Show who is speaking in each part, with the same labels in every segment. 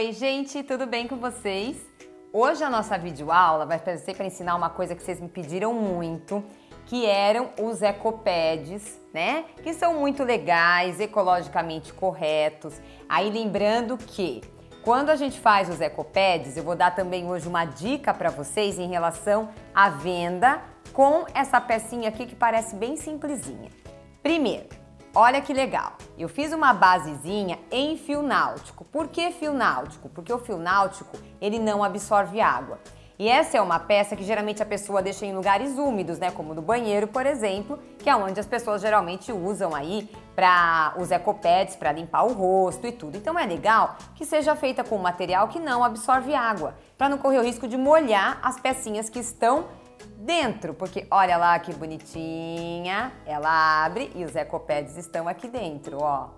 Speaker 1: Oi, gente, tudo bem com vocês? Hoje a nossa videoaula vai ser para ensinar uma coisa que vocês me pediram muito, que eram os ecopads, né? Que são muito legais, ecologicamente corretos. Aí lembrando que quando a gente faz os ecopads, eu vou dar também hoje uma dica para vocês em relação à venda com essa pecinha aqui que parece bem simplesinha. Primeiro, Olha que legal! Eu fiz uma basezinha em fio náutico. Por que fio náutico? Porque o fio náutico, ele não absorve água. E essa é uma peça que geralmente a pessoa deixa em lugares úmidos, né, como no banheiro, por exemplo, que é onde as pessoas geralmente usam aí para os ecopads para limpar o rosto e tudo. Então é legal que seja feita com um material que não absorve água, para não correr o risco de molhar as pecinhas que estão dentro, porque olha lá que bonitinha, ela abre e os ecopads estão aqui dentro, ó.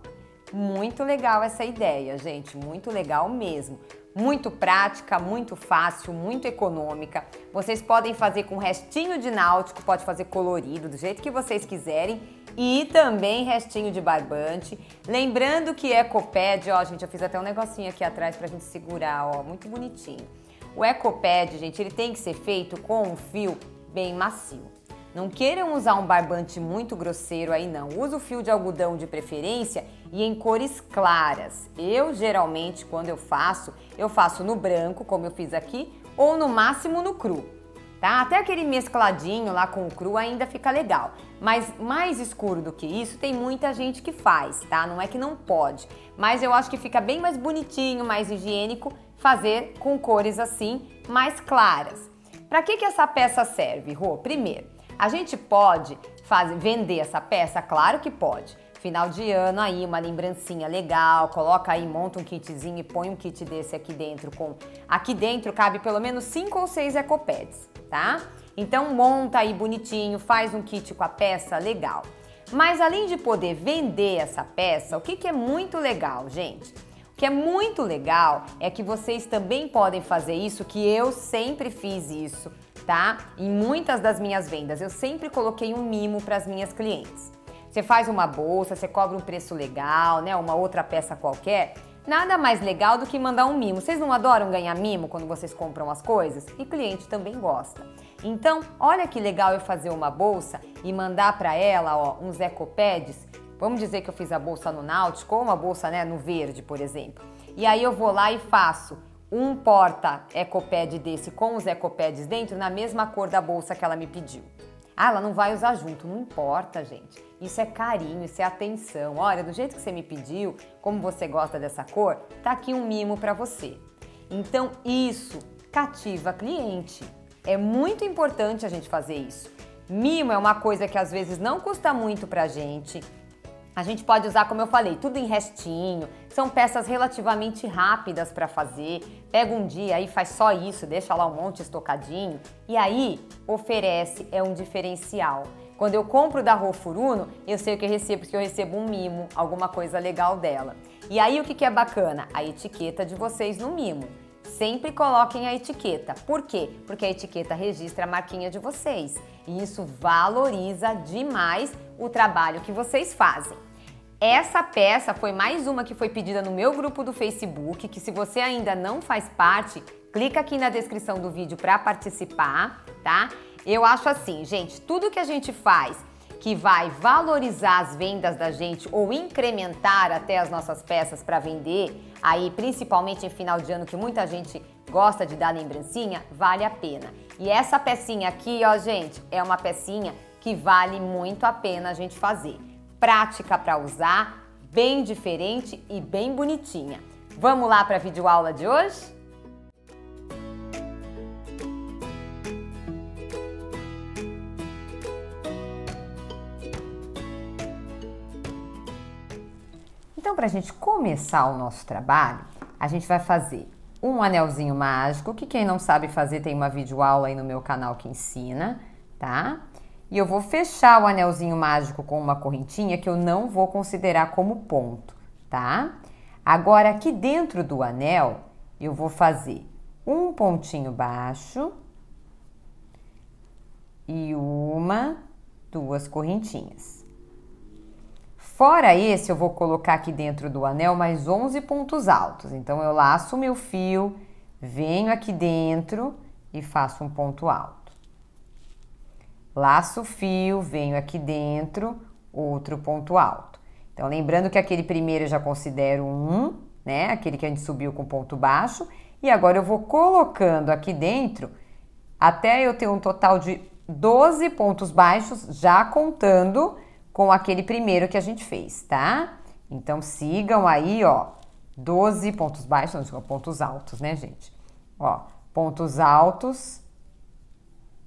Speaker 1: Muito legal essa ideia, gente, muito legal mesmo. Muito prática, muito fácil, muito econômica. Vocês podem fazer com restinho de náutico, pode fazer colorido, do jeito que vocês quiserem. E também restinho de barbante. Lembrando que Ecopad, ó, gente, eu fiz até um negocinho aqui atrás pra gente segurar, ó, muito bonitinho. O ecopad, gente, ele tem que ser feito com um fio bem macio. Não queiram usar um barbante muito grosseiro aí não. Use o fio de algodão de preferência e em cores claras. Eu geralmente quando eu faço, eu faço no branco, como eu fiz aqui, ou no máximo no cru. Tá? Até aquele mescladinho lá com o cru ainda fica legal. Mas mais escuro do que isso, tem muita gente que faz, tá? Não é que não pode. Mas eu acho que fica bem mais bonitinho, mais higiênico fazer com cores assim, mais claras. Para que, que essa peça serve, Rô? Primeiro, a gente pode fazer, vender essa peça? Claro que pode. Final de ano aí, uma lembrancinha legal, coloca aí, monta um kitzinho e põe um kit desse aqui dentro com... Aqui dentro cabe pelo menos cinco ou seis ecopads, tá? Então monta aí bonitinho, faz um kit com a peça, legal. Mas além de poder vender essa peça, o que, que é muito legal, gente? O que é muito legal é que vocês também podem fazer isso, que eu sempre fiz isso, tá? Em muitas das minhas vendas, eu sempre coloquei um mimo para as minhas clientes. Você faz uma bolsa, você cobra um preço legal, né? Uma outra peça qualquer. Nada mais legal do que mandar um mimo. Vocês não adoram ganhar mimo quando vocês compram as coisas? E cliente também gosta. Então, olha que legal eu fazer uma bolsa e mandar para ela ó, uns ecopads. Vamos dizer que eu fiz a bolsa no náutico ou uma bolsa né, no verde, por exemplo. E aí eu vou lá e faço um porta ecopad desse com os ecopads dentro na mesma cor da bolsa que ela me pediu. Ah, ela não vai usar junto, não importa, gente. Isso é carinho, isso é atenção. Olha, do jeito que você me pediu, como você gosta dessa cor, tá aqui um mimo para você. Então, isso cativa cliente. É muito importante a gente fazer isso. Mimo é uma coisa que às vezes não custa muito pra gente. A gente pode usar, como eu falei, tudo em restinho. São peças relativamente rápidas para fazer. Pega um dia e faz só isso, deixa lá um monte estocadinho. E aí, oferece, é um diferencial. Quando eu compro da Rofuruno, eu sei o que eu recebo, porque eu recebo um mimo, alguma coisa legal dela. E aí, o que é bacana? A etiqueta de vocês no mimo sempre coloquem a etiqueta. Por quê? Porque a etiqueta registra a marquinha de vocês e isso valoriza demais o trabalho que vocês fazem. Essa peça foi mais uma que foi pedida no meu grupo do Facebook, que se você ainda não faz parte, clica aqui na descrição do vídeo para participar, tá? Eu acho assim, gente, tudo que a gente faz que vai valorizar as vendas da gente ou incrementar até as nossas peças para vender, aí principalmente em final de ano que muita gente gosta de dar lembrancinha, vale a pena. E essa pecinha aqui, ó, gente, é uma pecinha que vale muito a pena a gente fazer. Prática para usar, bem diferente e bem bonitinha. Vamos lá para a videoaula de hoje? para a gente começar o nosso trabalho, a gente vai fazer um anelzinho mágico, que quem não sabe fazer tem uma videoaula aí no meu canal que ensina, tá? E eu vou fechar o anelzinho mágico com uma correntinha que eu não vou considerar como ponto, tá? Agora, aqui dentro do anel, eu vou fazer um pontinho baixo e uma, duas correntinhas. Fora esse, eu vou colocar aqui dentro do anel mais 11 pontos altos. Então, eu laço meu fio, venho aqui dentro e faço um ponto alto. Laço o fio, venho aqui dentro, outro ponto alto. Então, lembrando que aquele primeiro eu já considero um, né? Aquele que a gente subiu com ponto baixo. E agora eu vou colocando aqui dentro até eu ter um total de 12 pontos baixos, já contando com aquele primeiro que a gente fez, tá? Então sigam aí, ó, 12 pontos baixos, não, desculpa, pontos altos, né, gente? Ó, pontos altos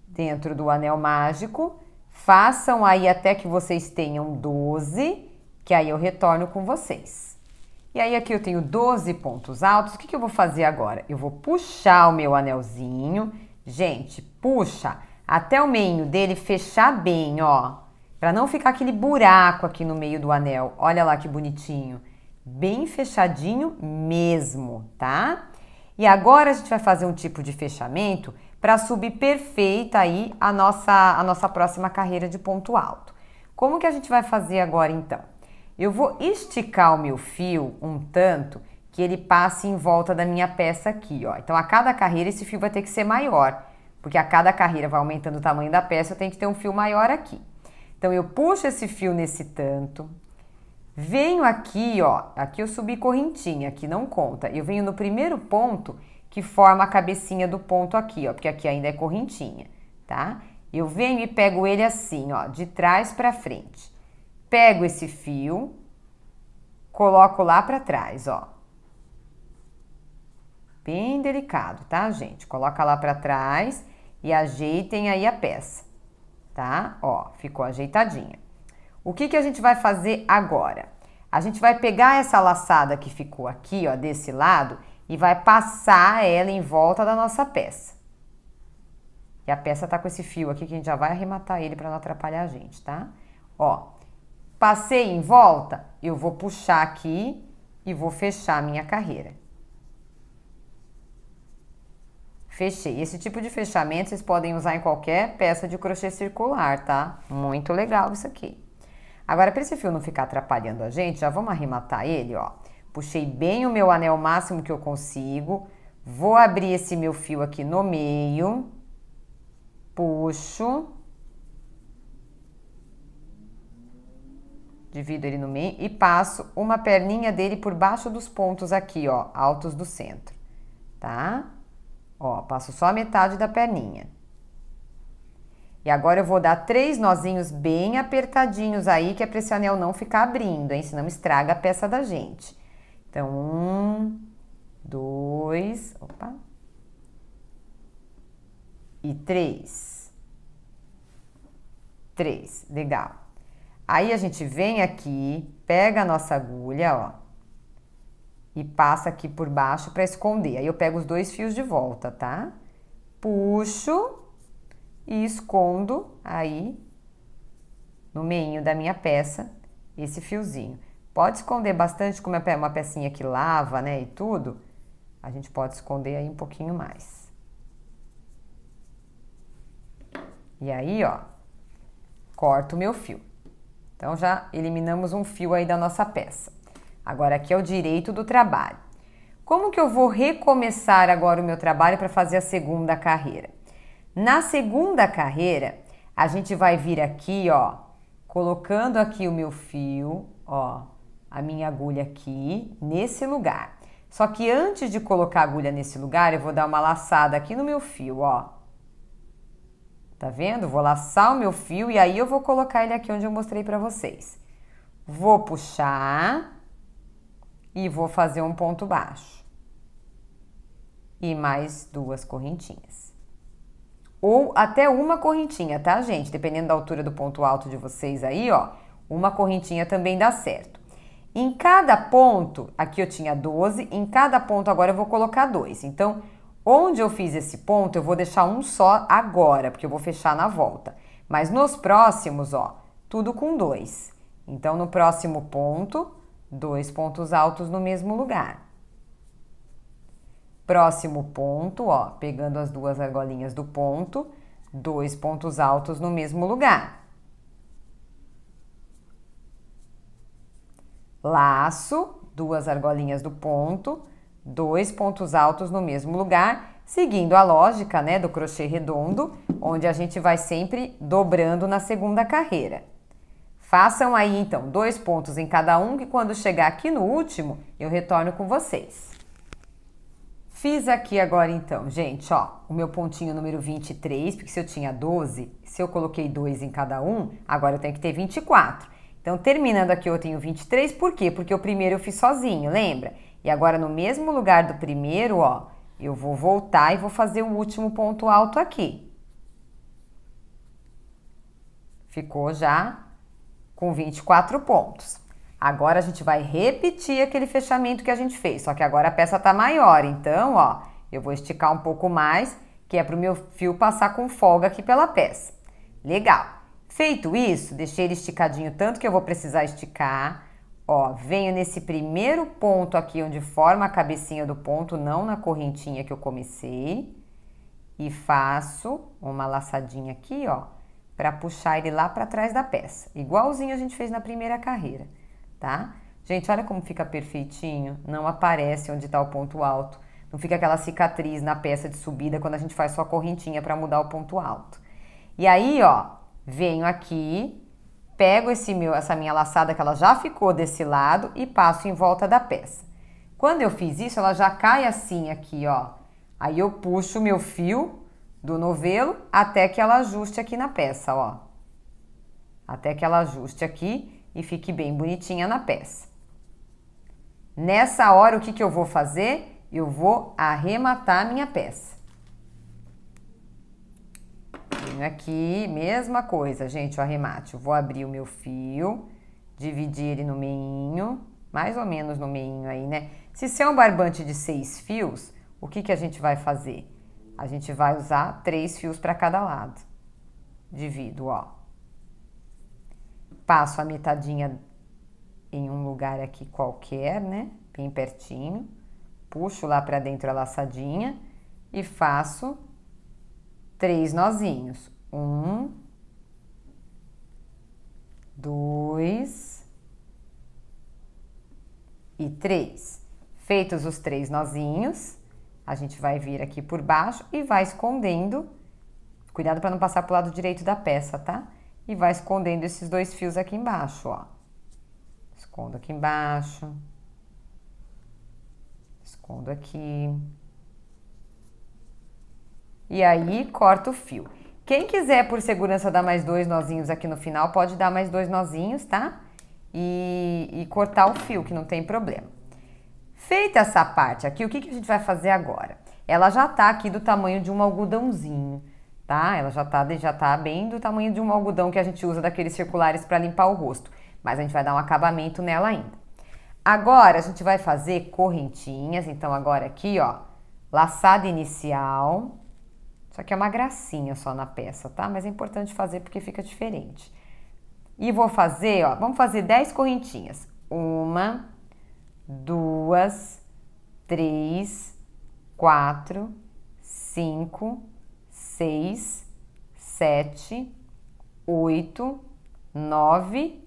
Speaker 1: dentro do anel mágico. Façam aí até que vocês tenham 12, que aí eu retorno com vocês. E aí aqui eu tenho 12 pontos altos. O que, que eu vou fazer agora? Eu vou puxar o meu anelzinho. Gente, puxa até o meio dele fechar bem, ó para não ficar aquele buraco aqui no meio do anel. Olha lá que bonitinho. Bem fechadinho mesmo, tá? E agora a gente vai fazer um tipo de fechamento para subir perfeita aí a nossa, a nossa próxima carreira de ponto alto. Como que a gente vai fazer agora então? Eu vou esticar o meu fio um tanto que ele passe em volta da minha peça aqui, ó. Então a cada carreira esse fio vai ter que ser maior, porque a cada carreira vai aumentando o tamanho da peça, eu tenho que ter um fio maior aqui. Então eu puxo esse fio nesse tanto, venho aqui, ó, aqui eu subi correntinha, aqui não conta. Eu venho no primeiro ponto que forma a cabecinha do ponto aqui, ó, porque aqui ainda é correntinha, tá? Eu venho e pego ele assim, ó, de trás para frente. Pego esse fio, coloco lá para trás, ó. Bem delicado, tá, gente? Coloca lá para trás e ajeitem aí a peça tá? Ó, ficou ajeitadinha. O que, que a gente vai fazer agora? A gente vai pegar essa laçada que ficou aqui, ó, desse lado, e vai passar ela em volta da nossa peça. E a peça tá com esse fio aqui que a gente já vai arrematar ele para não atrapalhar a gente, tá? Ó, passei em volta, eu vou puxar aqui e vou fechar a minha carreira. Fechei. Esse tipo de fechamento vocês podem usar em qualquer peça de crochê circular, tá? Muito legal isso aqui. Agora, para esse fio não ficar atrapalhando a gente, já vamos arrematar ele, ó. Puxei bem o meu anel máximo que eu consigo. Vou abrir esse meu fio aqui no meio. Puxo. Divido ele no meio e passo uma perninha dele por baixo dos pontos aqui, ó, altos do centro, tá? Ó, passo só a metade da perninha. E agora eu vou dar três nozinhos bem apertadinhos aí, que é pra esse anel não ficar abrindo, hein? Senão estraga a peça da gente. Então, um, dois, opa. E três. Três, legal. Aí a gente vem aqui, pega a nossa agulha, ó e passa aqui por baixo para esconder. Aí eu pego os dois fios de volta, tá? Puxo e escondo aí no meio da minha peça esse fiozinho. Pode esconder bastante, como é uma pecinha que lava, né, e tudo, a gente pode esconder aí um pouquinho mais. E aí, ó, corto o meu fio. Então, já eliminamos um fio aí da nossa peça. Agora aqui é o direito do trabalho. Como que eu vou recomeçar agora o meu trabalho para fazer a segunda carreira? Na segunda carreira, a gente vai vir aqui, ó, colocando aqui o meu fio, ó, a minha agulha aqui nesse lugar. Só que antes de colocar a agulha nesse lugar, eu vou dar uma laçada aqui no meu fio, ó. Tá vendo? Vou laçar o meu fio e aí eu vou colocar ele aqui onde eu mostrei para vocês. Vou puxar e vou fazer um ponto baixo e mais duas correntinhas. Ou até uma correntinha, tá, gente? Dependendo da altura do ponto alto de vocês aí, ó, uma correntinha também dá certo. Em cada ponto, aqui eu tinha 12, em cada ponto agora eu vou colocar dois. Então, onde eu fiz esse ponto, eu vou deixar um só agora, porque eu vou fechar na volta. Mas nos próximos, ó, tudo com dois. Então, no próximo ponto, dois pontos altos no mesmo lugar. Próximo ponto, ó, pegando as duas argolinhas do ponto, dois pontos altos no mesmo lugar. Laço, duas argolinhas do ponto, dois pontos altos no mesmo lugar, seguindo a lógica, né, do crochê redondo, onde a gente vai sempre dobrando na segunda carreira. Façam aí então dois pontos em cada um, que quando chegar aqui no último, eu retorno com vocês. Fiz aqui agora então, gente, ó, o meu pontinho número 23, porque se eu tinha 12, se eu coloquei dois em cada um, agora eu tenho que ter 24. Então, terminando aqui, eu tenho 23, por quê? Porque o primeiro eu fiz sozinho, lembra? E agora, no mesmo lugar do primeiro, ó, eu vou voltar e vou fazer o último ponto alto aqui. Ficou já com 24 pontos. Agora a gente vai repetir aquele fechamento que a gente fez, só que agora a peça tá maior, então, ó, eu vou esticar um pouco mais, que é pro meu fio passar com folga aqui pela peça. Legal. Feito isso, deixei ele esticadinho tanto que eu vou precisar esticar. Ó, venho nesse primeiro ponto aqui onde forma a cabecinha do ponto, não na correntinha que eu comecei. E faço uma laçadinha aqui, ó, para puxar ele lá para trás da peça, igualzinho a gente fez na primeira carreira, tá? Gente, olha como fica perfeitinho, não aparece onde está o ponto alto, não fica aquela cicatriz na peça de subida quando a gente faz só a correntinha para mudar o ponto alto. E aí, ó, venho aqui, pego esse meu, essa minha laçada que ela já ficou desse lado e passo em volta da peça. Quando eu fiz isso, ela já cai assim aqui, ó. Aí eu puxo o meu fio do novelo até que ela ajuste aqui na peça, ó. Até que ela ajuste aqui e fique bem bonitinha na peça. Nessa hora, o que, que eu vou fazer? Eu vou arrematar a minha peça. Venho aqui, mesma coisa, gente, o arremate. Eu vou abrir o meu fio, dividir ele no meinho, mais ou menos no meinho aí, né? Se ser é um barbante de seis fios, o que, que a gente vai fazer? A gente vai usar três fios para cada lado. Divido, ó. Passo a mitadinha em um lugar aqui qualquer, né? Bem pertinho. Puxo lá para dentro a laçadinha e faço três nozinhos. Um, dois e três. Feitos os três nozinhos, a gente vai vir aqui por baixo e vai escondendo. Cuidado para não passar para o lado direito da peça, tá? E vai escondendo esses dois fios aqui embaixo, ó. Escondo aqui embaixo. Escondo aqui. E aí, corta o fio. Quem quiser, por segurança, dar mais dois nozinhos aqui no final, pode dar mais dois nozinhos, tá? E, e cortar o fio, que não tem problema. Feita essa parte aqui, o que, que a gente vai fazer agora? Ela já tá aqui do tamanho de um algodãozinho, tá? Ela já tá, já tá bem do tamanho de um algodão que a gente usa daqueles circulares para limpar o rosto. Mas a gente vai dar um acabamento nela ainda. Agora, a gente vai fazer correntinhas. Então, agora aqui, ó, laçada inicial. Isso aqui é uma gracinha só na peça, tá? Mas é importante fazer porque fica diferente. E vou fazer, ó, vamos fazer 10 correntinhas. Uma, duas, três, quatro, cinco, seis, sete, oito, nove,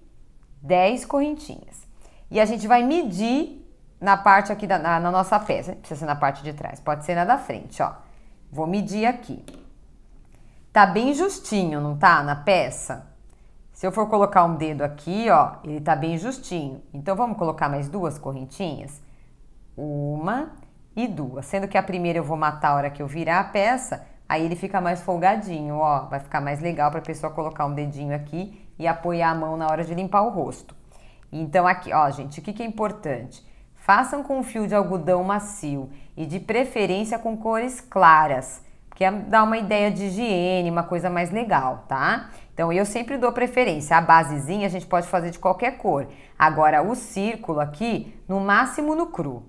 Speaker 1: dez correntinhas. E a gente vai medir na parte aqui da na, na nossa peça. Precisa ser na parte de trás, pode ser na da frente, ó. Vou medir aqui. Tá bem justinho, não tá? Na peça. Se eu for colocar um dedo aqui, ó, ele tá bem justinho. Então, vamos colocar mais duas correntinhas? Uma e duas. Sendo que a primeira eu vou matar a hora que eu virar a peça, aí ele fica mais folgadinho, ó. Vai ficar mais legal pra pessoa colocar um dedinho aqui e apoiar a mão na hora de limpar o rosto. Então, aqui, ó, gente, o que, que é importante? Façam com um fio de algodão macio e de preferência com cores claras que é dar uma ideia de higiene, uma coisa mais legal, tá? Então eu sempre dou preferência. A basezinha a gente pode fazer de qualquer cor. Agora o círculo aqui, no máximo no cru.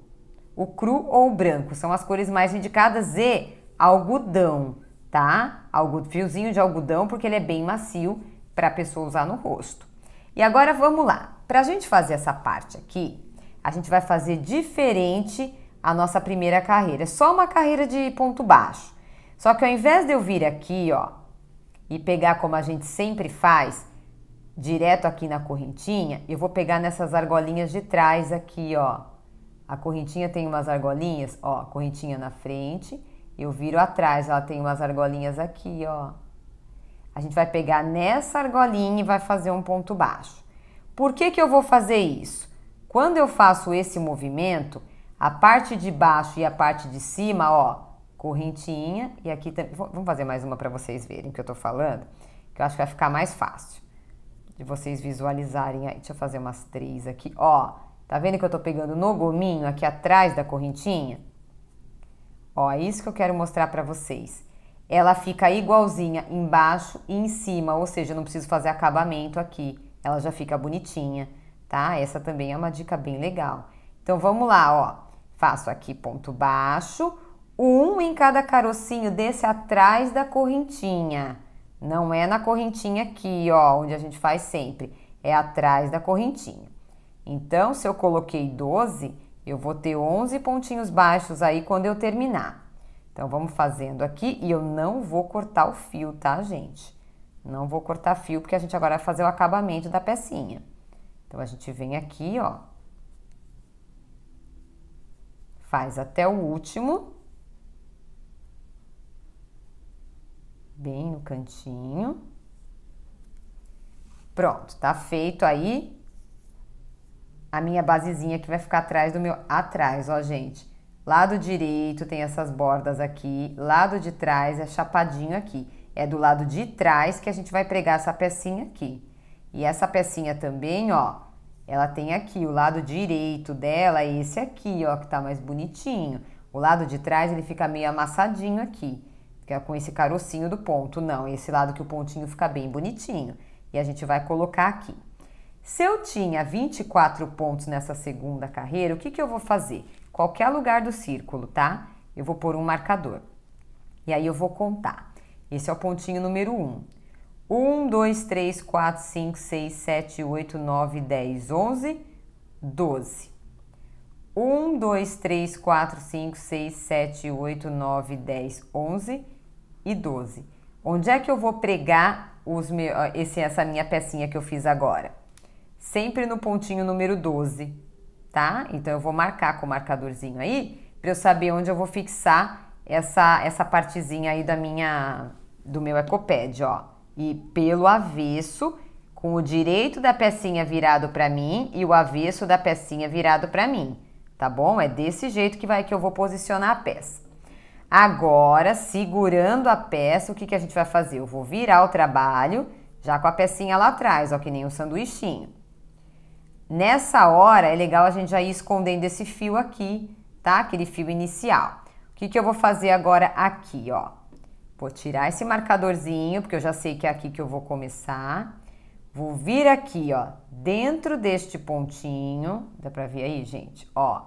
Speaker 1: O cru ou o branco são as cores mais indicadas e algodão, tá? Algo, fiozinho de algodão porque ele é bem macio para a pessoa usar no rosto. E agora vamos lá. Para a gente fazer essa parte aqui, a gente vai fazer diferente a nossa primeira carreira. É só uma carreira de ponto baixo. Só que ao invés de eu vir aqui, ó, e pegar como a gente sempre faz, direto aqui na correntinha, eu vou pegar nessas argolinhas de trás aqui, ó. A correntinha tem umas argolinhas, ó, correntinha na frente, eu viro atrás, ela tem umas argolinhas aqui, ó. A gente vai pegar nessa argolinha e vai fazer um ponto baixo. Por que que eu vou fazer isso? Quando eu faço esse movimento, a parte de baixo e a parte de cima, ó, correntinha e aqui também. Vamos fazer mais uma para vocês verem o que eu estou falando, que eu acho que vai ficar mais fácil de vocês visualizarem. Aí, deixa eu fazer umas três aqui. Ó, tá vendo que eu estou pegando no gominho aqui atrás da correntinha? Ó, é isso que eu quero mostrar para vocês. Ela fica igualzinha embaixo e em cima, ou seja, eu não preciso fazer acabamento aqui. Ela já fica bonitinha, tá? Essa também é uma dica bem legal. Então vamos lá, ó. Faço aqui ponto baixo um em cada carocinho desse atrás da correntinha. Não é na correntinha aqui, ó, onde a gente faz sempre. É atrás da correntinha. Então, se eu coloquei 12, eu vou ter 11 pontinhos baixos aí quando eu terminar. Então, vamos fazendo aqui e eu não vou cortar o fio, tá, gente? Não vou cortar fio, porque a gente agora vai fazer o acabamento da pecinha. Então, a gente vem aqui, ó. Faz até o último. bem no cantinho. Pronto, tá feito aí a minha basezinha que vai ficar atrás do meu... Atrás, ó, gente. Lado direito tem essas bordas aqui, lado de trás é chapadinho aqui. É do lado de trás que a gente vai pregar essa pecinha aqui. E essa pecinha também, ó, ela tem aqui, o lado direito dela é esse aqui, ó, que tá mais bonitinho. O lado de trás ele fica meio amassadinho aqui que é com esse carocinho do ponto. Não, esse lado que o pontinho fica bem bonitinho. E a gente vai colocar aqui. Se eu tinha 24 pontos nessa segunda carreira, o que, que eu vou fazer? Qualquer lugar do círculo, tá? Eu vou pôr um marcador. E aí eu vou contar. Esse é o pontinho número 1. 1, 2, 3, 4, 5, 6, 7, 8, 9, 10, 11, 12. 1, 2, 3, 4, 5, 6, 7, 8, 9, 10, 11, 12 e 12. Onde é que eu vou pregar os meus, esse, essa minha pecinha que eu fiz agora? Sempre no pontinho número 12, tá? Então eu vou marcar com o marcadorzinho aí para eu saber onde eu vou fixar essa essa partezinha aí da minha do meu ecopédio ó. E pelo avesso, com o direito da pecinha virado para mim e o avesso da pecinha virado para mim, tá bom? É desse jeito que vai que eu vou posicionar a peça. Agora, segurando a peça, o que, que a gente vai fazer? Eu vou virar o trabalho, já com a pecinha lá atrás, ó, que nem um sanduichinho. Nessa hora, é legal a gente já ir escondendo esse fio aqui, tá? Aquele fio inicial. O que, que eu vou fazer agora aqui, ó? Vou tirar esse marcadorzinho, porque eu já sei que é aqui que eu vou começar. Vou vir aqui, ó, dentro deste pontinho. Dá pra ver aí, gente? Ó,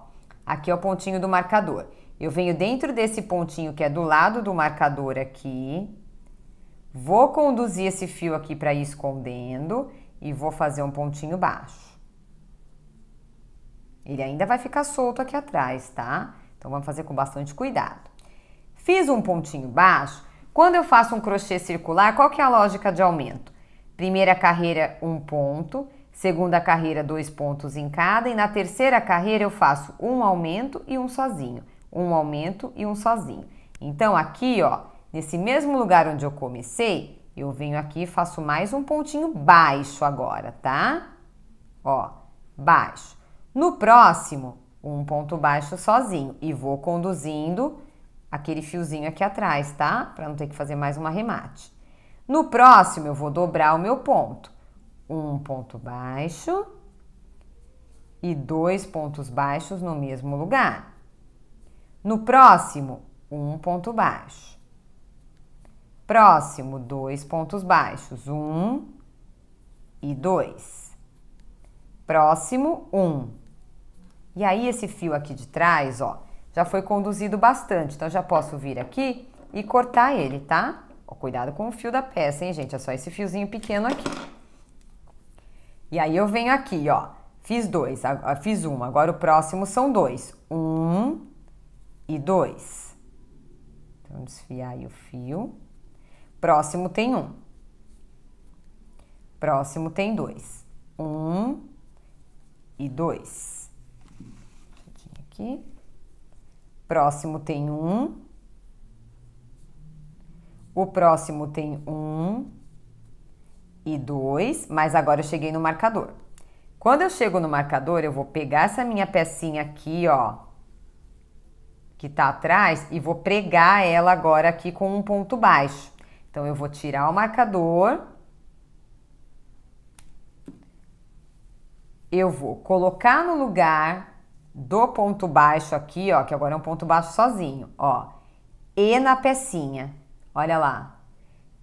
Speaker 1: aqui é o pontinho do marcador. Eu venho dentro desse pontinho que é do lado do marcador aqui. Vou conduzir esse fio aqui para ir escondendo e vou fazer um pontinho baixo. Ele ainda vai ficar solto aqui atrás, tá? Então, vamos fazer com bastante cuidado. Fiz um pontinho baixo. Quando eu faço um crochê circular, qual que é a lógica de aumento? Primeira carreira, um ponto. Segunda carreira, dois pontos em cada. E na terceira carreira, eu faço um aumento e um sozinho um aumento e um sozinho. Então, aqui, ó, nesse mesmo lugar onde eu comecei, eu venho aqui e faço mais um pontinho baixo agora, tá? Ó, baixo. No próximo, um ponto baixo sozinho e vou conduzindo aquele fiozinho aqui atrás, tá? Para não ter que fazer mais um arremate. No próximo, eu vou dobrar o meu ponto. Um ponto baixo e dois pontos baixos no mesmo lugar. No próximo, um ponto baixo. Próximo, dois pontos baixos, um e dois. Próximo, um. E aí, esse fio aqui de trás, ó, já foi conduzido bastante, então já posso vir aqui e cortar ele, tá? Ó, cuidado com o fio da peça, hein, gente? É só esse fiozinho pequeno aqui. E aí, eu venho aqui, ó, fiz dois, fiz um, agora o próximo são dois. Um, e dois. Então, Vamos desfiar aí o fio. Próximo tem um. Próximo tem dois. Um e dois. aqui. Próximo tem um. O próximo tem um e dois, mas agora eu cheguei no marcador. Quando eu chego no marcador, eu vou pegar essa minha pecinha aqui, ó, que está atrás e vou pregar ela agora aqui com um ponto baixo. Então, eu vou tirar o marcador. Eu vou colocar no lugar do ponto baixo aqui, ó, que agora é um ponto baixo sozinho, ó. E na pecinha, olha lá.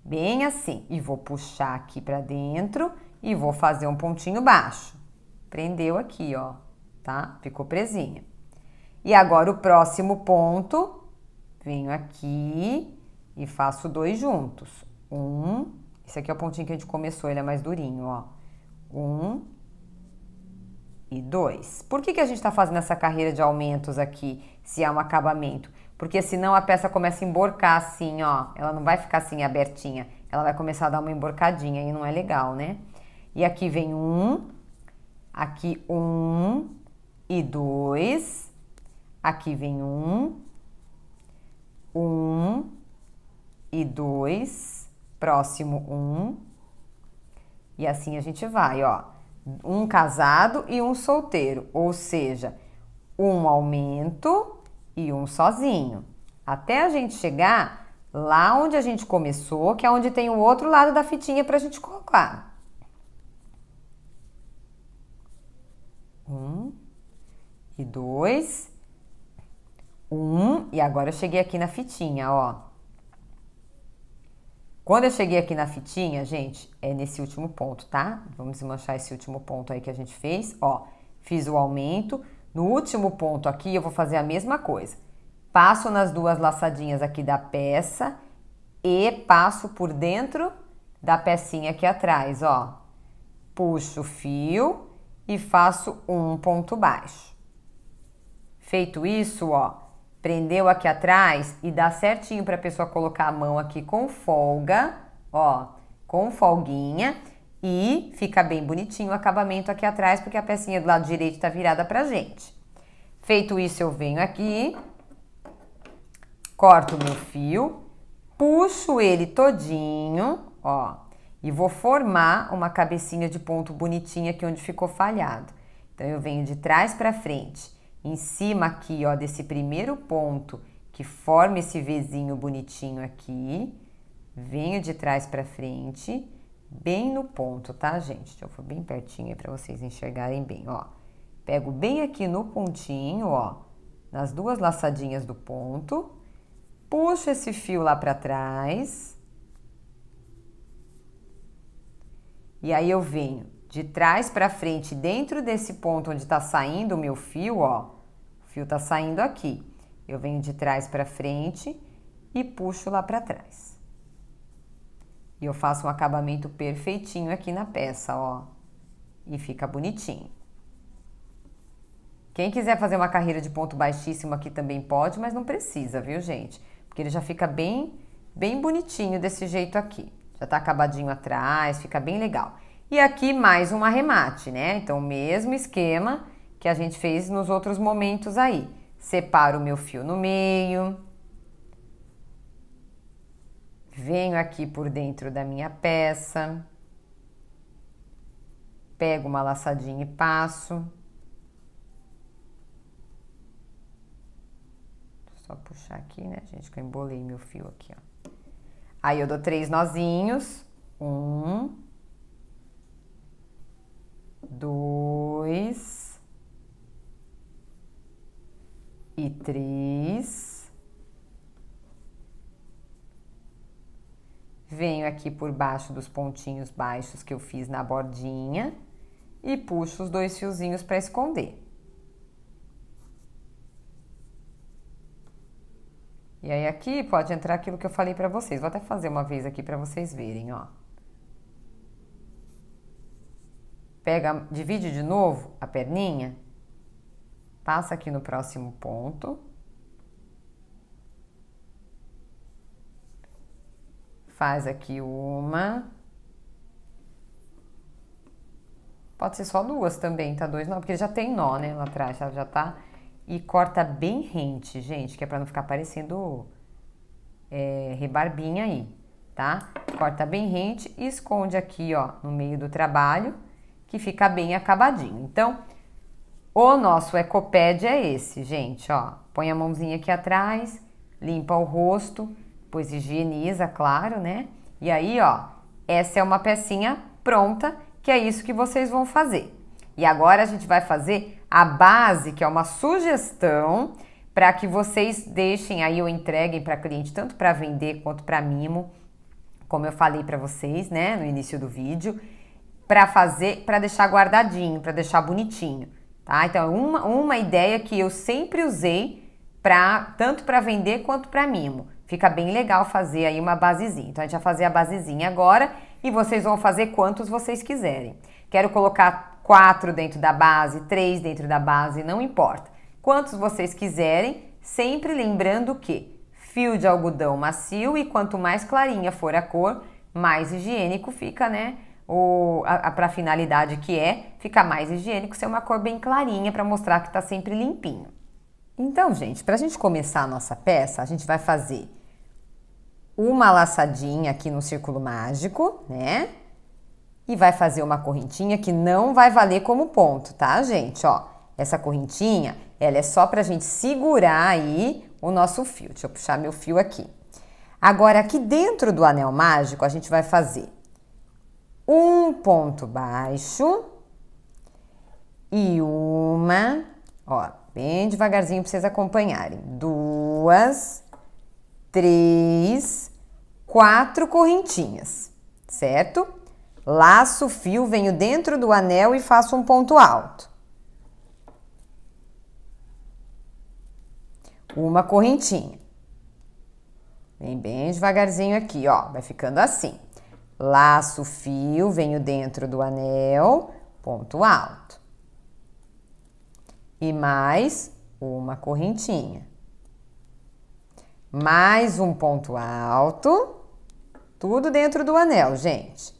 Speaker 1: Bem assim. E vou puxar aqui pra dentro e vou fazer um pontinho baixo. Prendeu aqui, ó, tá? Ficou presinha. E agora o próximo ponto, venho aqui e faço dois juntos. Um, esse aqui é o pontinho que a gente começou, ele é mais durinho, ó. Um e dois. Por que, que a gente tá fazendo essa carreira de aumentos aqui, se é um acabamento? Porque senão a peça começa a emborcar assim, ó. Ela não vai ficar assim abertinha. Ela vai começar a dar uma emborcadinha e não é legal, né? E aqui vem um, aqui um e dois Aqui vem um, um e dois, próximo um. E assim a gente vai, ó. Um casado e um solteiro, ou seja, um aumento e um sozinho. Até a gente chegar lá onde a gente começou, que é onde tem o outro lado da fitinha para a gente colocar. Um e dois um, e agora eu cheguei aqui na fitinha, ó. Quando eu cheguei aqui na fitinha, gente, é nesse último ponto, tá? Vamos desmanchar esse último ponto aí que a gente fez, ó. Fiz o aumento. No último ponto aqui, eu vou fazer a mesma coisa. Passo nas duas laçadinhas aqui da peça e passo por dentro da pecinha aqui atrás, ó. Puxo o fio e faço um ponto baixo. Feito isso, ó, prendeu aqui atrás e dá certinho para a pessoa colocar a mão aqui com folga, ó, com folguinha e fica bem bonitinho o acabamento aqui atrás porque a pecinha do lado direito está virada para gente. Feito isso, eu venho aqui, corto o meu fio, puxo ele todinho, ó, e vou formar uma cabecinha de ponto bonitinha aqui onde ficou falhado. Então, eu venho de trás para frente em cima aqui, ó, desse primeiro ponto que forma esse Vzinho bonitinho aqui, venho de trás para frente, bem no ponto, tá, gente? Deixa eu for bem pertinho aí para vocês enxergarem bem, ó. Pego bem aqui no pontinho, ó, nas duas laçadinhas do ponto, puxo esse fio lá para trás. E aí eu venho de trás para frente, dentro desse ponto onde está saindo o meu fio, ó, o fio está saindo aqui. Eu venho de trás para frente e puxo lá para trás. E eu faço um acabamento perfeitinho aqui na peça, ó. E fica bonitinho. Quem quiser fazer uma carreira de ponto baixíssimo aqui também pode, mas não precisa, viu, gente? Porque ele já fica bem, bem bonitinho desse jeito aqui. Já tá acabadinho atrás, fica bem legal. E aqui mais um arremate, né? Então, mesmo esquema que a gente fez nos outros momentos aí. Separo o meu fio no meio. Venho aqui por dentro da minha peça. Pego uma laçadinha e passo. Só puxar aqui, né, gente? Que eu embolei meu fio aqui, ó. Aí eu dou três nozinhos. Um, dois e três. Venho aqui por baixo dos pontinhos baixos que eu fiz na bordinha e puxo os dois fiozinhos para esconder. E aí aqui pode entrar aquilo que eu falei para vocês. Vou até fazer uma vez aqui para vocês verem, ó. pega, divide de novo a perninha, passa aqui no próximo ponto. Faz aqui uma. Pode ser só duas também, tá? Dois não, porque já tem nó, né, lá atrás, já, já tá. E corta bem rente, gente, que é pra não ficar parecendo é, rebarbinha aí, tá? Corta bem rente e esconde aqui, ó, no meio do trabalho que fica bem acabadinho. Então, o nosso ecopad é esse, gente, ó. Põe a mãozinha aqui atrás, limpa o rosto, pois higieniza, claro, né? E aí, ó, essa é uma pecinha pronta, que é isso que vocês vão fazer. E agora a gente vai fazer a base, que é uma sugestão para que vocês deixem aí ou entreguem para cliente, tanto para vender quanto para mimo, como eu falei para vocês, né, no início do vídeo para fazer, para deixar guardadinho, para deixar bonitinho, tá? Então, é uma, uma ideia que eu sempre usei para tanto para vender quanto para mimo. Fica bem legal fazer aí uma basezinha. Então, a gente vai fazer a basezinha agora e vocês vão fazer quantos vocês quiserem. Quero colocar quatro dentro da base, três dentro da base, não importa. Quantos vocês quiserem, sempre lembrando que fio de algodão macio e quanto mais clarinha for a cor, mais higiênico fica, né? para a finalidade que é, fica mais higiênico ser uma cor bem clarinha para mostrar que está sempre limpinho. Então, gente, para a gente começar a nossa peça, a gente vai fazer uma laçadinha aqui no círculo mágico, né? E vai fazer uma correntinha que não vai valer como ponto, tá, gente? Ó, essa correntinha, ela é só pra gente segurar aí o nosso fio. Deixa eu puxar meu fio aqui. Agora, aqui dentro do anel mágico, a gente vai fazer um ponto baixo e uma, ó, bem devagarzinho para vocês acompanharem. Duas, três, quatro correntinhas, certo? Laço o fio, venho dentro do anel e faço um ponto alto. Uma correntinha. Vem bem devagarzinho aqui, ó, vai ficando assim. Laço fio, venho dentro do anel, ponto alto. E mais uma correntinha. Mais um ponto alto, tudo dentro do anel, gente.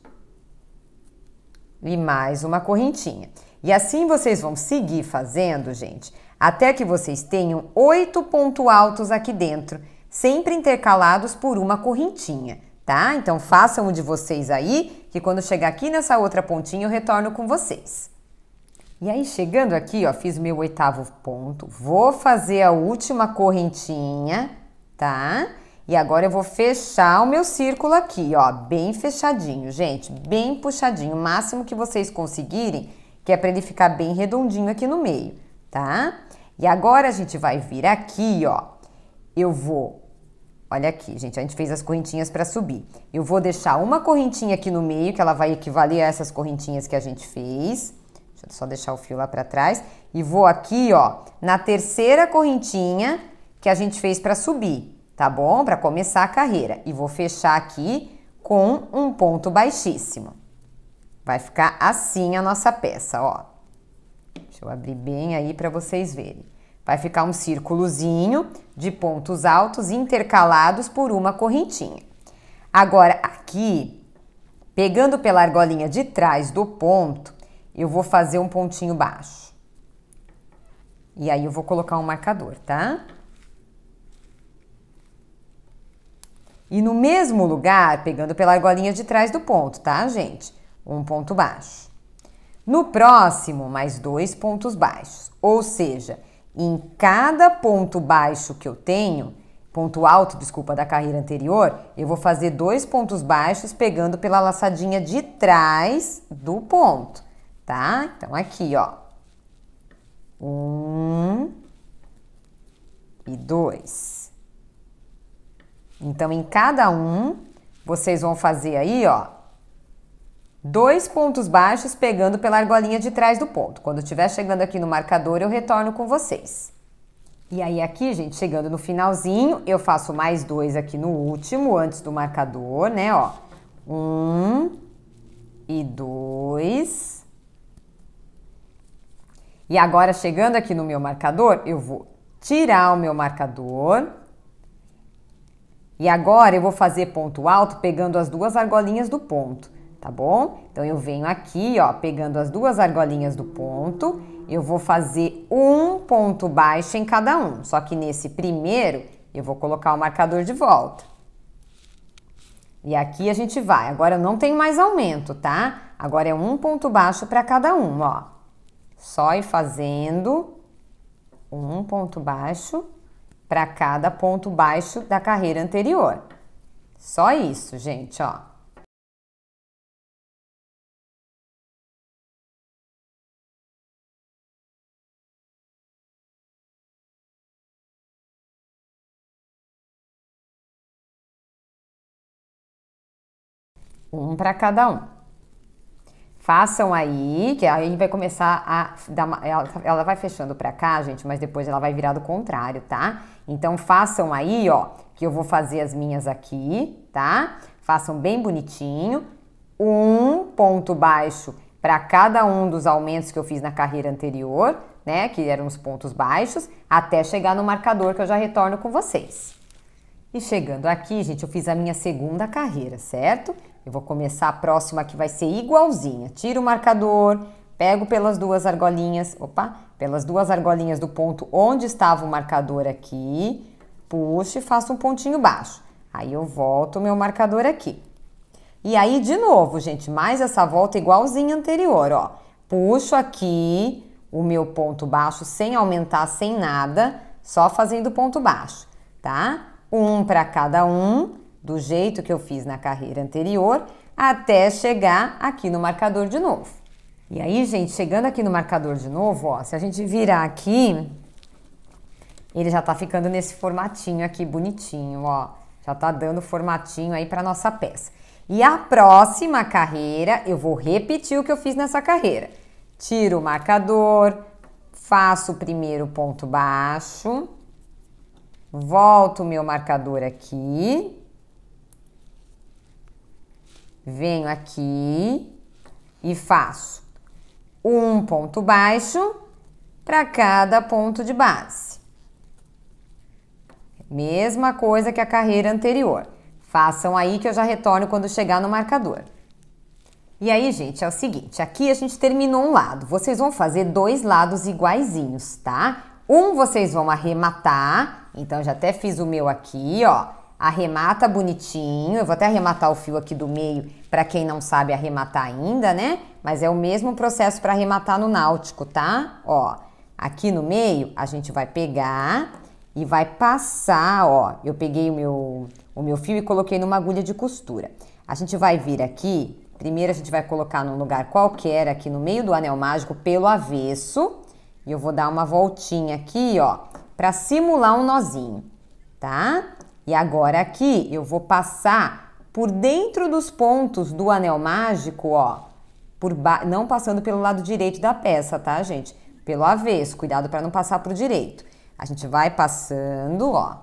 Speaker 1: E mais uma correntinha. E assim vocês vão seguir fazendo, gente, até que vocês tenham oito pontos altos aqui dentro, sempre intercalados por uma correntinha tá? Então façam um de vocês aí, que quando chegar aqui nessa outra pontinha eu retorno com vocês. E aí chegando aqui, ó, fiz meu oitavo ponto, vou fazer a última correntinha, tá? E agora eu vou fechar o meu círculo aqui, ó, bem fechadinho, gente, bem puxadinho, o máximo que vocês conseguirem, que é para ele ficar bem redondinho aqui no meio, tá? E agora a gente vai vir aqui, ó, eu vou Olha aqui, gente, a gente fez as correntinhas para subir. Eu vou deixar uma correntinha aqui no meio, que ela vai equivaler a essas correntinhas que a gente fez. Deixa eu só deixar o fio lá para trás. E vou aqui, ó, na terceira correntinha que a gente fez para subir, tá bom? Para começar a carreira. E vou fechar aqui com um ponto baixíssimo. Vai ficar assim a nossa peça, ó. Deixa eu abrir bem aí para vocês verem. Vai ficar um círculozinho de pontos altos intercalados por uma correntinha. Agora, aqui, pegando pela argolinha de trás do ponto, eu vou fazer um pontinho baixo. E aí eu vou colocar um marcador, tá? E no mesmo lugar, pegando pela argolinha de trás do ponto, tá, gente? Um ponto baixo. No próximo, mais dois pontos baixos. Ou seja, em cada ponto baixo que eu tenho, ponto alto, desculpa, da carreira anterior, eu vou fazer dois pontos baixos pegando pela laçadinha de trás do ponto, tá? Então aqui, ó. Um e dois. Então em cada um, vocês vão fazer aí, ó, Dois pontos baixos pegando pela argolinha de trás do ponto. Quando estiver chegando aqui no marcador, eu retorno com vocês. E aí aqui, gente, chegando no finalzinho, eu faço mais dois aqui no último, antes do marcador, né, ó. Um e dois. E agora, chegando aqui no meu marcador, eu vou tirar o meu marcador. E agora eu vou fazer ponto alto pegando as duas argolinhas do ponto tá bom? Então eu venho aqui, ó, pegando as duas argolinhas do ponto, eu vou fazer um ponto baixo em cada um. Só que nesse primeiro, eu vou colocar o marcador de volta. E aqui a gente vai. Agora eu não tenho mais aumento, tá? Agora é um ponto baixo para cada um, ó. Só ir fazendo um ponto baixo para cada ponto baixo da carreira anterior. Só isso, gente, ó. Um para cada um. Façam aí, que aí vai começar a dar uma, ela, ela vai fechando para cá, gente, mas depois ela vai virar do contrário, tá? Então façam aí, ó, que eu vou fazer as minhas aqui, tá? Façam bem bonitinho. Um ponto baixo para cada um dos aumentos que eu fiz na carreira anterior, né, que eram os pontos baixos, até chegar no marcador que eu já retorno com vocês. E chegando aqui, gente, eu fiz a minha segunda carreira, certo? Eu vou começar a próxima que vai ser igualzinha. Tiro o marcador, pego pelas duas argolinhas, opa, pelas duas argolinhas do ponto onde estava o marcador aqui, puxo e faço um pontinho baixo. Aí eu volto o meu marcador aqui. E aí, de novo, gente, mais essa volta igualzinha anterior, ó. Puxo aqui o meu ponto baixo sem aumentar, sem nada, só fazendo ponto baixo, tá? Um para cada um do jeito que eu fiz na carreira anterior, até chegar aqui no marcador de novo. E aí, gente, chegando aqui no marcador de novo, ó, se a gente virar aqui, ele já tá ficando nesse formatinho aqui bonitinho, ó. Já tá dando formatinho aí para nossa peça. E a próxima carreira, eu vou repetir o que eu fiz nessa carreira. Tiro o marcador, faço o primeiro ponto baixo, volto o meu marcador aqui, Venho aqui e faço um ponto baixo para cada ponto de base. Mesma coisa que a carreira anterior. Façam aí que eu já retorno quando chegar no marcador. E aí, gente, é o seguinte, aqui a gente terminou um lado. Vocês vão fazer dois lados iguaizinhos, tá? Um vocês vão arrematar, então já até fiz o meu aqui, ó arremata bonitinho. Eu vou até arrematar o fio aqui do meio para quem não sabe arrematar ainda, né? Mas é o mesmo processo para arrematar no náutico, tá? Ó, aqui no meio a gente vai pegar e vai passar, ó. Eu peguei o meu, o meu fio e coloquei numa agulha de costura. A gente vai vir aqui, primeiro a gente vai colocar num lugar qualquer aqui no meio do anel mágico pelo avesso. E eu vou dar uma voltinha aqui, ó, para simular um nozinho, tá? E agora aqui eu vou passar por dentro dos pontos do anel mágico, ó, por não passando pelo lado direito da peça, tá, gente? Pelo avesso, cuidado para não passar pro direito. A gente vai passando, ó,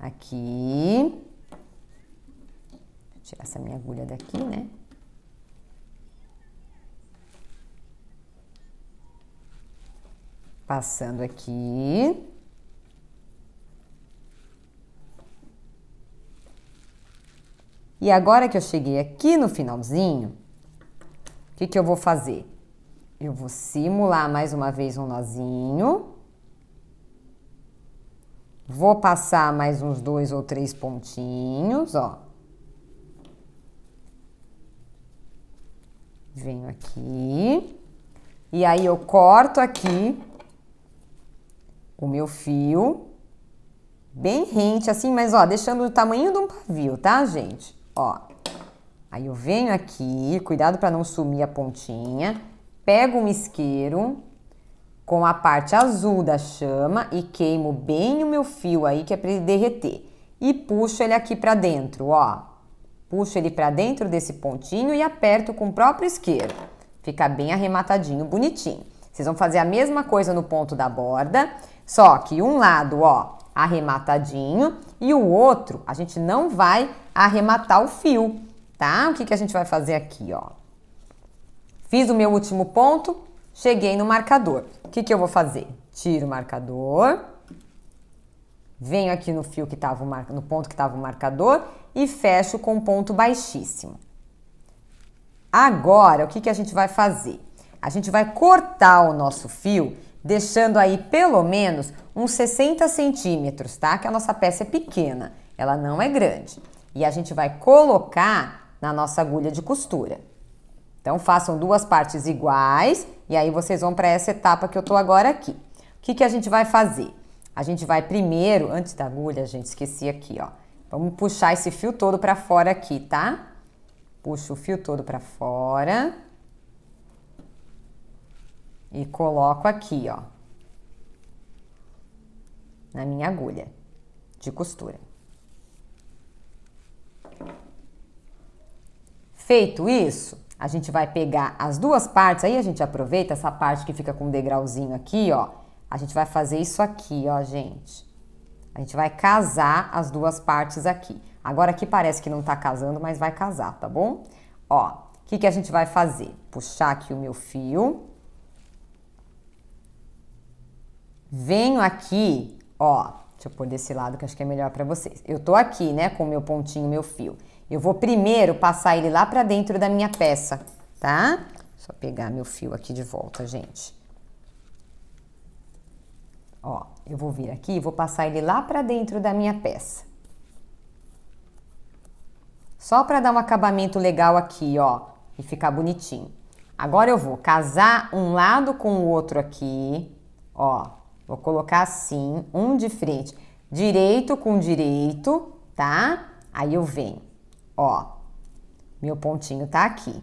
Speaker 1: aqui. Vou tirar essa minha agulha daqui, né? Passando aqui. E agora que eu cheguei aqui no finalzinho, o que, que eu vou fazer? Eu vou simular mais uma vez um nozinho. Vou passar mais uns dois ou três pontinhos, ó. Venho aqui. E aí eu corto aqui o meu fio. Bem rente, assim, mas ó, deixando o tamanho de um pavio, tá, gente? Ó, aí eu venho aqui, cuidado para não sumir a pontinha, pego um isqueiro com a parte azul da chama e queimo bem o meu fio aí, que é para ele derreter. E puxo ele aqui para dentro, ó. Puxo ele para dentro desse pontinho e aperto com o próprio isqueiro. Fica bem arrematadinho, bonitinho. Vocês vão fazer a mesma coisa no ponto da borda, só que um lado, ó, arrematadinho e o outro, a gente não vai arrematar o fio, tá? O que, que a gente vai fazer aqui, ó? Fiz o meu último ponto, cheguei no marcador. O que, que eu vou fazer? Tiro o marcador, venho aqui no fio que estava no ponto que estava o marcador e fecho com um ponto baixíssimo. Agora, o que, que a gente vai fazer? A gente vai cortar o nosso fio deixando aí pelo menos uns 60 centímetros, tá? Que a nossa peça é pequena, ela não é grande. E a gente vai colocar na nossa agulha de costura. Então, façam duas partes iguais e aí vocês vão para essa etapa que eu tô agora aqui. O que, que a gente vai fazer? A gente vai primeiro, antes da agulha, gente, esqueci aqui, ó. Vamos puxar esse fio todo para fora aqui, tá? Puxa o fio todo para fora e coloco aqui, ó, na minha agulha de costura. Feito isso, a gente vai pegar as duas partes, aí a gente aproveita essa parte que fica com um degrauzinho aqui, ó. A gente vai fazer isso aqui, ó, gente. A gente vai casar as duas partes aqui. Agora aqui parece que não tá casando, mas vai casar, tá bom? Ó, o que, que a gente vai fazer? Puxar aqui o meu fio Venho aqui, ó, deixa eu pôr desse lado que acho que é melhor para vocês. Eu tô aqui, né, com o meu pontinho, meu fio. Eu vou primeiro passar ele lá para dentro da minha peça, tá? Só pegar meu fio aqui de volta, gente. Ó, eu vou vir aqui e vou passar ele lá para dentro da minha peça. Só para dar um acabamento legal aqui, ó, e ficar bonitinho. Agora eu vou casar um lado com o outro aqui, ó. Vou colocar assim, um de frente, direito com direito, tá? Aí eu venho, ó, meu pontinho tá aqui.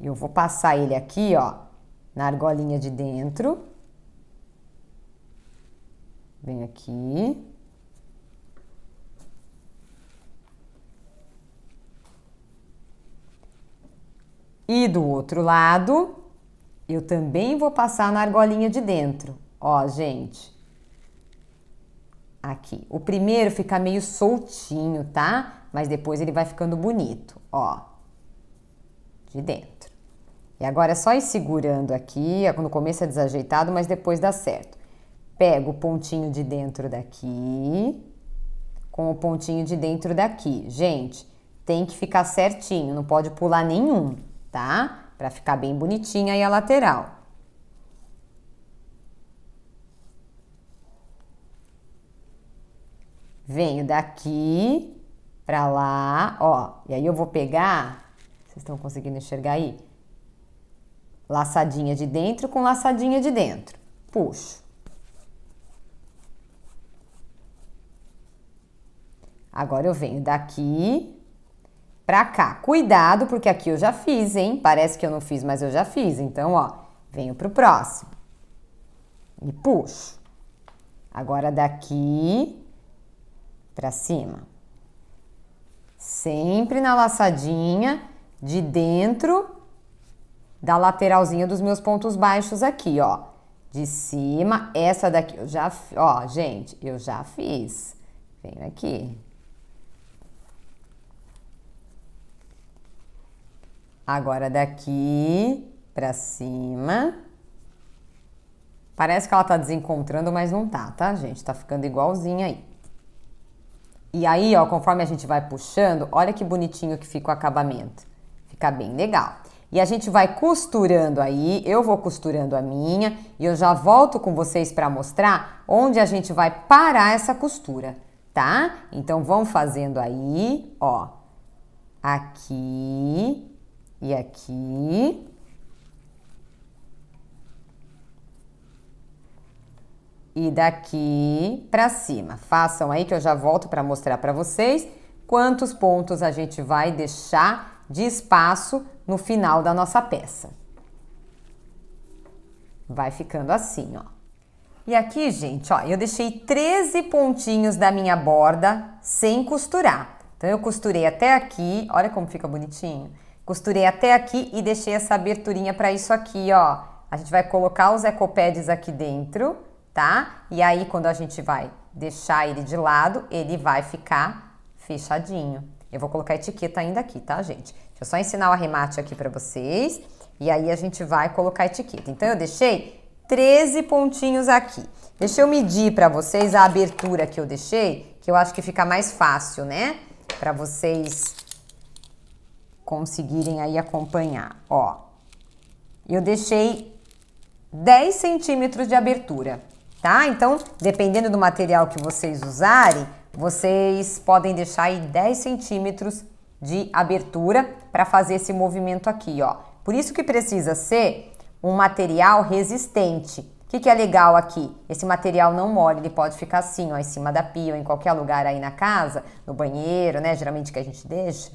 Speaker 1: Eu vou passar ele aqui, ó, na argolinha de dentro. Vem aqui. E do outro lado, eu também vou passar na argolinha de dentro. Ó, gente. Aqui. O primeiro fica meio soltinho, tá? Mas depois ele vai ficando bonito, ó. De dentro. E agora é só ir segurando aqui. No começo é desajeitado, mas depois dá certo. pego o pontinho de dentro daqui. Com o pontinho de dentro daqui. Gente, tem que ficar certinho. Não pode pular nenhum, tá? Pra ficar bem bonitinha aí a lateral. venho daqui para lá, ó, e aí eu vou pegar, vocês estão conseguindo enxergar aí? Laçadinha de dentro com laçadinha de dentro. Puxo. Agora eu venho daqui pra cá. Cuidado, porque aqui eu já fiz, hein? Parece que eu não fiz, mas eu já fiz. Então, ó, venho pro próximo. E puxo. Agora daqui para cima. Sempre na laçadinha de dentro da lateralzinha dos meus pontos baixos aqui, ó. De cima, essa daqui eu já, ó, gente, eu já fiz. Venho aqui. Agora daqui para cima. Parece que ela tá desencontrando, mas não tá, tá, gente? Tá ficando igualzinha aí. E aí, ó, conforme a gente vai puxando, olha que bonitinho que fica o acabamento. Fica bem legal. E a gente vai costurando aí, eu vou costurando a minha e eu já volto com vocês para mostrar onde a gente vai parar essa costura, tá? Então vão fazendo aí, ó, aqui e aqui e daqui para cima. Façam aí que eu já volto para mostrar para vocês quantos pontos a gente vai deixar de espaço no final da nossa peça. Vai ficando assim, ó. E aqui, gente, ó, eu deixei 13 pontinhos da minha borda sem costurar. Então, eu costurei até aqui, olha como fica bonitinho. Costurei até aqui e deixei essa aberturinha para isso aqui, ó. A gente vai colocar os ecopads aqui dentro tá? E aí, quando a gente vai deixar ele de lado, ele vai ficar fechadinho. Eu vou colocar a etiqueta ainda aqui, tá, gente? Deixa eu só ensinar o arremate aqui para vocês. E aí a gente vai colocar a etiqueta. Então, eu deixei 13 pontinhos aqui. Deixa eu medir para vocês a abertura que eu deixei, que eu acho que fica mais fácil, né? Para vocês conseguirem aí acompanhar. Ó, eu deixei 10 centímetros de abertura tá? Então, dependendo do material que vocês usarem, vocês podem deixar aí 10 centímetros de abertura para fazer esse movimento aqui, ó. Por isso que precisa ser um material resistente. O que, que, é legal aqui? Esse material não mole, ele pode ficar assim, ó, em cima da pia, ou em qualquer lugar aí na casa, no banheiro, né? Geralmente que a gente deixa.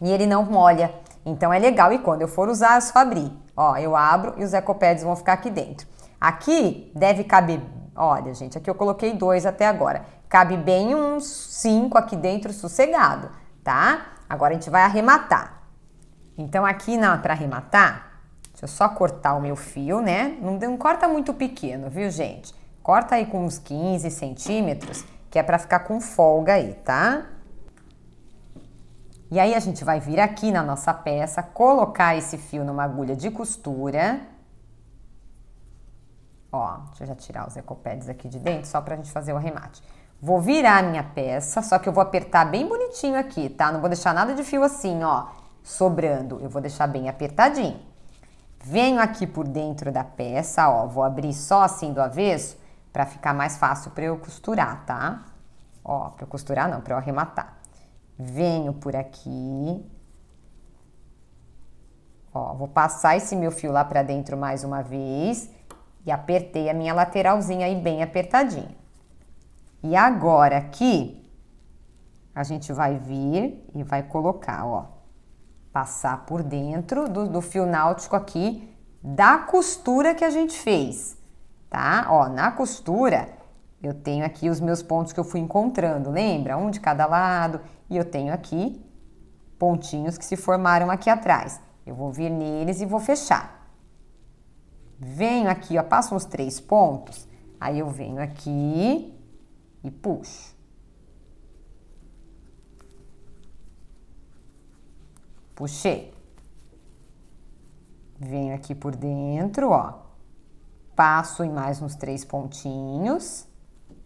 Speaker 1: E ele não molha. Então é legal. E quando eu for usar, é só abrir. Ó, eu abro e os ecopads vão ficar aqui dentro. Aqui deve caber, olha gente, aqui eu coloquei dois até agora. Cabe bem uns cinco aqui dentro sossegado, tá? Agora a gente vai arrematar. Então aqui para arrematar, deixa eu só cortar o meu fio, né? Não, não corta muito pequeno, viu gente? Corta aí com uns 15 centímetros, que é para ficar com folga aí, tá? E aí a gente vai vir aqui na nossa peça, colocar esse fio numa agulha de costura Ó, deixa eu já tirar os ecopads aqui de dentro, só pra gente fazer o arremate. Vou virar a minha peça, só que eu vou apertar bem bonitinho aqui, tá? Não vou deixar nada de fio assim, ó, sobrando. Eu vou deixar bem apertadinho. Venho aqui por dentro da peça, ó, vou abrir só assim do avesso pra ficar mais fácil pra eu costurar, tá? Ó, pra eu costurar não, pra eu arrematar. Venho por aqui. Ó, vou passar esse meu fio lá pra dentro mais uma vez e apertei a minha lateralzinha aí bem apertadinha. E agora aqui, a gente vai vir e vai colocar, ó, passar por dentro do, do fio náutico aqui da costura que a gente fez, tá? Ó, na costura eu tenho aqui os meus pontos que eu fui encontrando, lembra? Um de cada lado e eu tenho aqui pontinhos que se formaram aqui atrás. Eu vou vir neles e vou fechar. Venho aqui, ó, passo uns três pontos, aí eu venho aqui e puxo. Puxei. Venho aqui por dentro, ó. Passo em mais uns três pontinhos,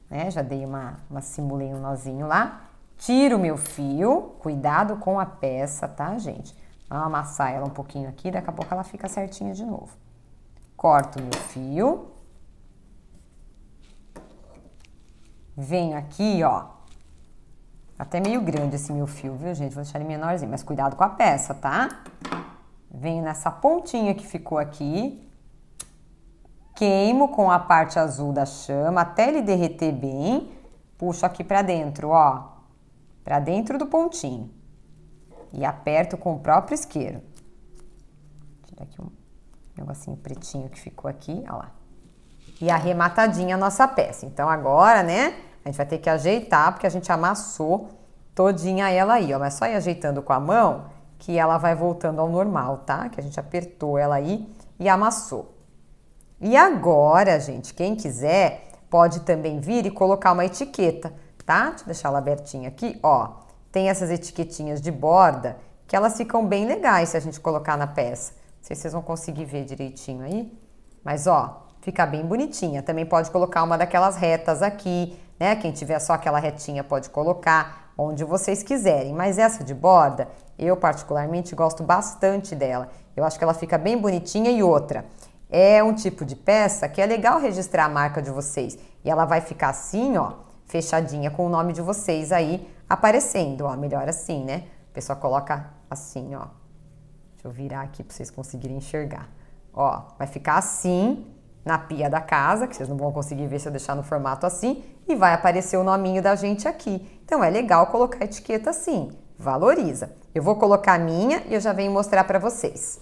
Speaker 1: né? Já dei uma, uma simulei um nozinho lá. Tiro meu fio, cuidado com a peça, tá, gente? Vamos amassar ela um pouquinho aqui, daqui a pouco ela fica certinha de novo corto meu fio. Venho aqui, ó. Tá até meio grande esse meu fio, viu, gente? Vou deixar ele menorzinho, mas cuidado com a peça, tá? Venho nessa pontinha que ficou aqui. Queimo com a parte azul da chama até ele derreter bem. Puxo aqui pra dentro, ó. Pra dentro do pontinho. E aperto com o próprio isqueiro. Tira aqui um negocinho pretinho que ficou aqui, ó lá. E arrematadinha a nossa peça. Então agora, né, a gente vai ter que ajeitar, porque a gente amassou todinha ela aí, ó. Mas só ir ajeitando com a mão que ela vai voltando ao normal, tá? Que a gente apertou ela aí e amassou. E agora, gente, quem quiser pode também vir e colocar uma etiqueta, tá? Deixa eu deixar ela abertinha aqui, ó. Tem essas etiquetinhas de borda que elas ficam bem legais se a gente colocar na peça. Não sei se vocês vão conseguir ver direitinho aí. Mas, ó, fica bem bonitinha. Também pode colocar uma daquelas retas aqui, né? Quem tiver só aquela retinha pode colocar onde vocês quiserem. Mas essa de borda, eu particularmente gosto bastante dela. Eu acho que ela fica bem bonitinha e outra. É um tipo de peça que é legal registrar a marca de vocês. E ela vai ficar assim, ó, fechadinha com o nome de vocês aí aparecendo, ó. Melhor assim, né? A pessoa coloca assim, ó. Deixa eu virar aqui para vocês conseguirem enxergar. Ó, vai ficar assim na pia da casa, que vocês não vão conseguir ver se eu deixar no formato assim, e vai aparecer o nominho da gente aqui. Então é legal colocar a etiqueta assim, valoriza. Eu vou colocar a minha e eu já venho mostrar para vocês.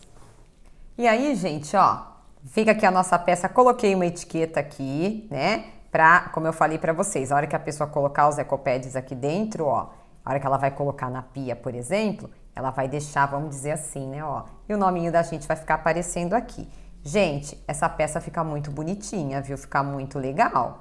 Speaker 1: E aí, gente, ó, fica aqui a nossa peça, coloquei uma etiqueta aqui, né? Pra, como eu falei para vocês, a hora que a pessoa colocar os ecopads aqui dentro, ó, a hora que ela vai colocar na pia, por exemplo, ela vai deixar, vamos dizer assim, né? Ó, e o nominho da gente vai ficar aparecendo aqui. Gente, essa peça fica muito bonitinha, viu? Fica muito legal.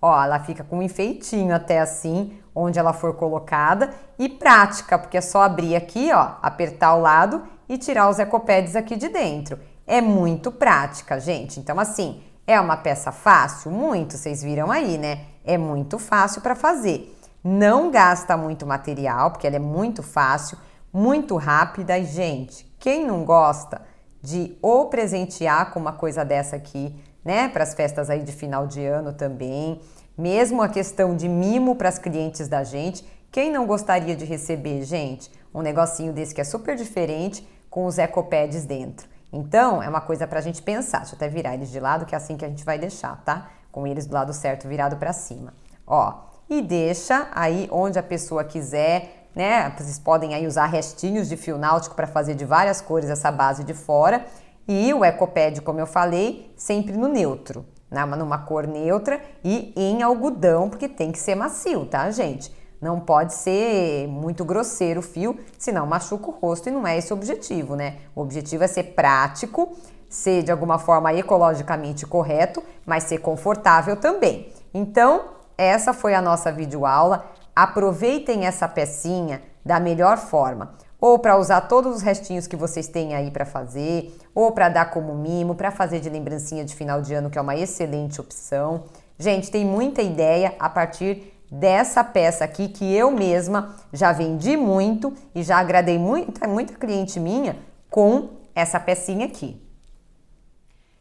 Speaker 1: Ó, ela fica com um enfeitinho até assim, onde ela for colocada. E prática, porque é só abrir aqui, ó, apertar o lado e tirar os ecopedes aqui de dentro. É muito prática, gente. Então, assim, é uma peça fácil? Muito, vocês viram aí, né? É muito fácil para fazer. Não gasta muito material, porque ela é muito fácil muito rápida. E, gente, quem não gosta de ou presentear com uma coisa dessa aqui, né, para as festas aí de final de ano também, mesmo a questão de mimo para as clientes da gente, quem não gostaria de receber, gente, um negocinho desse que é super diferente com os ecopads dentro? Então, é uma coisa para a gente pensar. Deixa eu até virar eles de lado, que é assim que a gente vai deixar, tá? Com eles do lado certo virado para cima. Ó, e deixa aí onde a pessoa quiser, né? Vocês podem aí usar restinhos de fio náutico para fazer de várias cores essa base de fora. E o ecopad, como eu falei, sempre no neutro, na, né? numa cor neutra e em algodão, porque tem que ser macio, tá, gente? Não pode ser muito grosseiro o fio, senão machuca o rosto e não é esse o objetivo, né? O objetivo é ser prático, ser de alguma forma ecologicamente correto, mas ser confortável também. Então, essa foi a nossa videoaula. Aproveitem essa pecinha da melhor forma, ou para usar todos os restinhos que vocês têm aí para fazer, ou para dar como mimo, para fazer de lembrancinha de final de ano, que é uma excelente opção. Gente, tem muita ideia a partir dessa peça aqui que eu mesma já vendi muito e já agradei muito, muita cliente minha com essa pecinha aqui.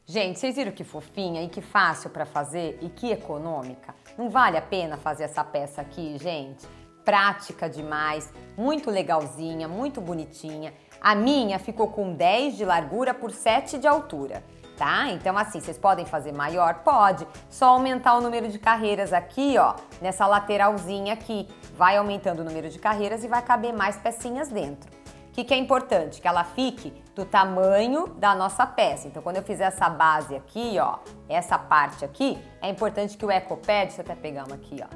Speaker 1: Gente, vocês viram que fofinha e que fácil para fazer e que econômica? Não vale a pena fazer essa peça aqui, gente? Prática demais, muito legalzinha, muito bonitinha. A minha ficou com 10 de largura por 7 de altura, tá? Então assim, vocês podem fazer maior? Pode. Só aumentar o número de carreiras aqui, ó, nessa lateralzinha aqui. Vai aumentando o número de carreiras e vai caber mais pecinhas dentro que, que é importante? Que ela fique do tamanho da nossa peça. Então, quando eu fizer essa base aqui, ó, essa parte aqui, é importante que o ecopad, deixa eu até pegar uma aqui, ó,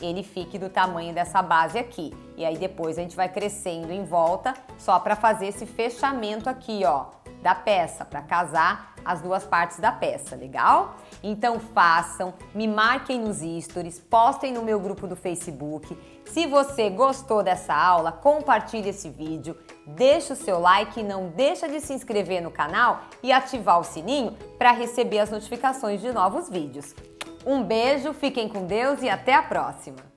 Speaker 1: ele fique do tamanho dessa base aqui. E aí depois a gente vai crescendo em volta só para fazer esse fechamento aqui, ó, da peça, para casar as duas partes da peça, legal? Então façam, me marquem nos stories, postem no meu grupo do Facebook, se você gostou dessa aula, compartilhe esse vídeo, deixe o seu like, não deixa de se inscrever no canal e ativar o sininho para receber as notificações de novos vídeos. Um beijo, fiquem com Deus e até a próxima!